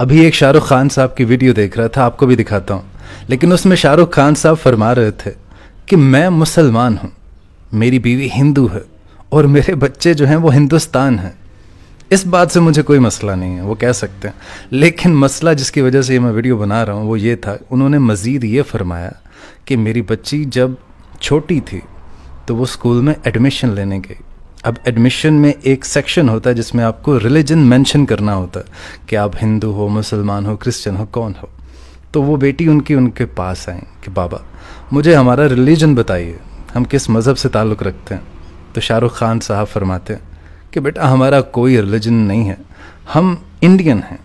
अभी एक शाहरुख खान साहब की वीडियो देख रहा था आपको भी दिखाता हूँ लेकिन उसमें शाहरुख खान साहब फरमा रहे थे कि मैं मुसलमान हूँ मेरी बीवी हिंदू है और मेरे बच्चे जो हैं वो हिंदुस्तान हैं इस बात से मुझे कोई मसला नहीं है वो कह सकते हैं लेकिन मसला जिसकी वजह से ये मैं वीडियो बना रहा हूँ वो ये था उन्होंने मज़ीद ये फरमाया कि मेरी बच्ची जब छोटी थी तो वो स्कूल में एडमिशन लेने गई अब एडमिशन में एक सेक्शन होता है जिसमें आपको रिलीजन मेंशन करना होता है कि आप हिंदू हो मुसलमान हो क्रिश्चियन हो कौन हो तो वो बेटी उनकी उनके पास आए कि बाबा मुझे हमारा रिलीजन बताइए हम किस मज़हब से ताल्लुक़ रखते हैं तो शाहरुख खान साहब फरमाते हैं कि बेटा हमारा कोई रिलीजन नहीं है हम इंडियन हैं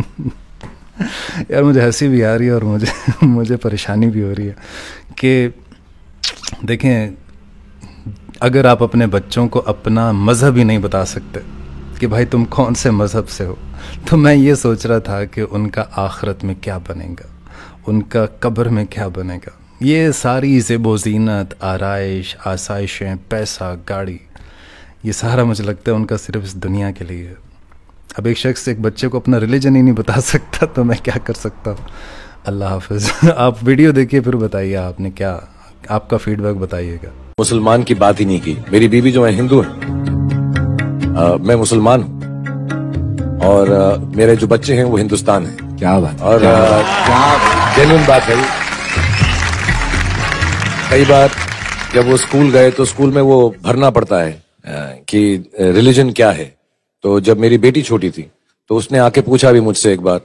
यार मुझे हंसी भी आ रही है और मुझे मुझे परेशानी भी हो रही है कि देखें अगर आप अपने बच्चों को अपना मज़हब ही नहीं बता सकते कि भाई तुम कौन से मज़हब से हो तो मैं ये सोच रहा था कि उनका आखरत में क्या बनेगा उनका कब्र में क्या बनेगा ये सारी जेबो जीनत आरइश आसाइशें पैसा गाड़ी ये सारा मुझे लगता है उनका सिर्फ इस दुनिया के लिए है अब एक शख्स एक बच्चे को अपना रिलीजन ही नहीं बता सकता तो मैं क्या कर सकता हूँ अल्लाह हाफ आप वीडियो देखिए फिर बताइए आपने क्या आपका फीडबैक बताइएगा मुसलमान की बात ही नहीं की मेरी बीवी जो है हिंदू है आ, मैं मुसलमान हूँ और आ, मेरे जो बच्चे हैं वो हिंदुस्तान है क्या बात और क्या जेन्यून बात है कई बार जब वो स्कूल गए तो स्कूल में वो भरना पड़ता है कि रिलीजन क्या है तो जब मेरी बेटी छोटी थी तो उसने आके पूछा भी मुझसे एक बार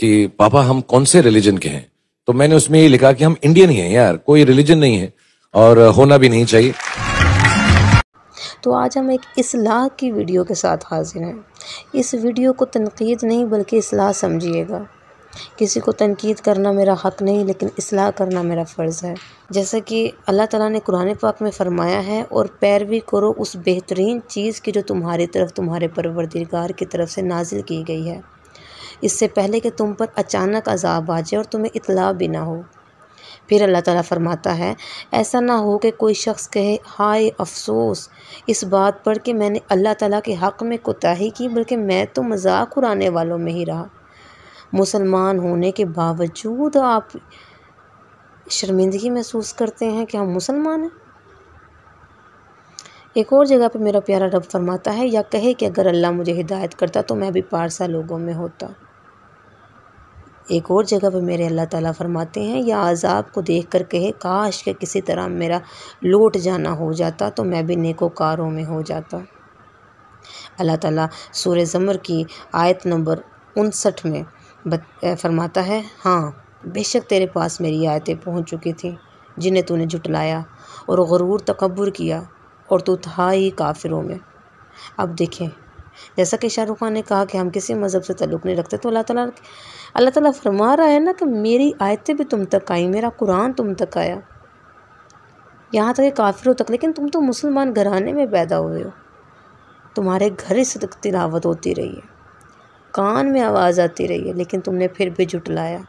कि पापा हम कौन से रिलीजन के हैं तो मैंने उसमें ये लिखा कि हम इंडियन ही हैं यार कोई रिलीजन नहीं है और होना भी नहीं चाहिए तो आज हम एक असलाह की वीडियो के साथ हाजिर हैं इस वीडियो को तनकीद नहीं बल्कि असलाह समझिएगा किसी को तनकीद करना मेरा हक नहीं लेकिन असलाह करना मेरा फ़र्ज़ है जैसा कि अल्लाह ताला ने कुरान पाक में फ़रमाया है और पैरवी करो उस बेहतरीन चीज़ की जो तुम्हारी तरफ तुम्हारे परवरदिगार की तरफ से नाजिल की गई है इससे पहले कि तुम पर अचानक अजाब आ जाए और तुम्हें इतला भी ना हो फिर अल्लाह ताला फरमाता है ऐसा ना हो कि कोई शख्स कहे हाय अफसोस इस बात पर कि मैंने अल्लाह ताला के हक़ में कोताही की बल्कि मैं तो मजाक उड़ाने वालों में ही रहा मुसलमान होने के बावजूद आप शर्मिंदगी महसूस करते हैं कि हम मुसलमान हैं एक और जगह पे मेरा प्यारा रब फरमाता है या कहे कि अगर अल्लाह मुझे हिदायत करता तो मैं भी पारसा लोगों में होता एक और जगह पर मेरे अल्लाह ताला फरमाते हैं या अज़ाब को देख कर कहे काश के किसी तरह मेरा लौट जाना हो जाता तो मैं भी नेकोकारों में हो जाता अल्लाह ताला सूर ज़मर की आयत नंबर उनसठ में फरमाता है हाँ बेशक तेरे पास मेरी आयतें पहुँच चुकी थी जिन्हें तूने जुटलाया और गरूर तकबर किया और तू था ही काफिरों में अब देखें जैसा कि शाहरुख खान ने कहा कि हम किसी मज़हब से तल्लुक नहीं रखते तो अल्लाह ताला अल्लाह ताला फरमा रहा है ना कि मेरी आयतें भी तुम तक आई मेरा कुरान तुम तक आया यहाँ तक काफिरों तक लेकिन तुम तो मुसलमान घराने में पैदा हुए हो तुम्हारे घर इस तिलावत होती रही है कान में आवाज़ आती रही है लेकिन तुमने फिर भी जुटलाया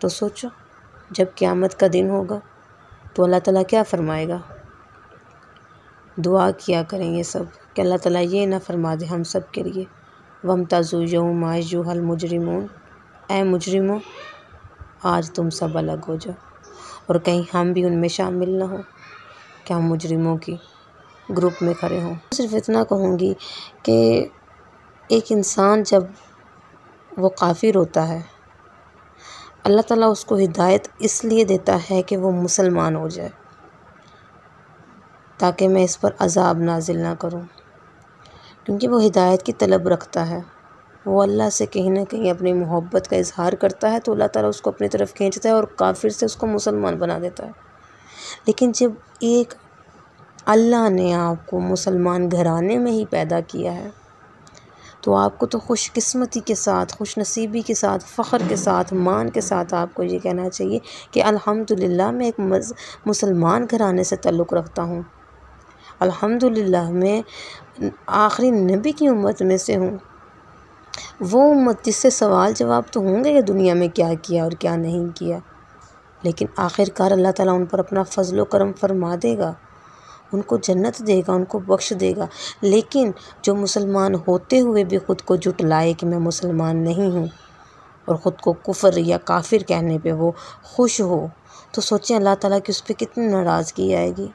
तो सोचो जब क़्यामत का दिन होगा तो अल्लाह ताला क्या फ़रमाएगा दुआ किया करेंगे सब कि अल्लाह ताला ये ना फरमा दे हम सब के लिए वम तज़ू यौम हल मुजरिमोन ए मुजरिमों आज तुम सब अलग हो जाओ और कहीं हम भी उनमें शामिल ना हो क्या हम मुजरिमों की ग्रुप में खड़े हों सिर्फ इतना कहूँगी कि एक इंसान जब वो काफिर होता है अल्लाह ताला उसको हिदायत इसलिए देता है कि वो मुसलमान हो जाए ताकि मैं इस पर अजाब नाजिल ना करूँ क्योंकि वो हिदायत की तलब रखता है वो अल्लाह से कहीं ना कहीं अपनी मोहब्बत का इजहार करता है तो अल्लाह ताला उसको अपनी तरफ खींचता है और काफिर से उसको मुसलमान बना देता है लेकिन जब एक अल्लाह ने आपको मुसलमान घराने में ही पैदा किया है तो आपको तो खुशकस्मती के साथ खुश नसीबी के साथ फ़ख्र के साथ मान के साथ आपको ये कहना चाहिए कि अल्हम्दुलिल्लाह मैं एक मुसलमान घराने से तल्लुक़ रखता हूँ अल्हम्दुलिल्लाह मैं आखिरी नबी की उम्मत में से हूँ वो उम्मत जिससे सवाल जवाब तो होंगे कि दुनिया में क्या किया और क्या नहीं किया लेकिन आखिरकार अल्लाह ताला उन पर अपना फजल करम फरमा देगा उनको जन्नत देगा उनको बख्श देगा लेकिन जो मुसलमान होते हुए भी ख़ुद को जुट लाए कि मैं मुसलमान नहीं हूँ और ख़ुद को कुफर या काफिर कहने पे वो खुश हो तो सोचें अल्लाह ताला की उस पर कितनी नाराज़गी आएगी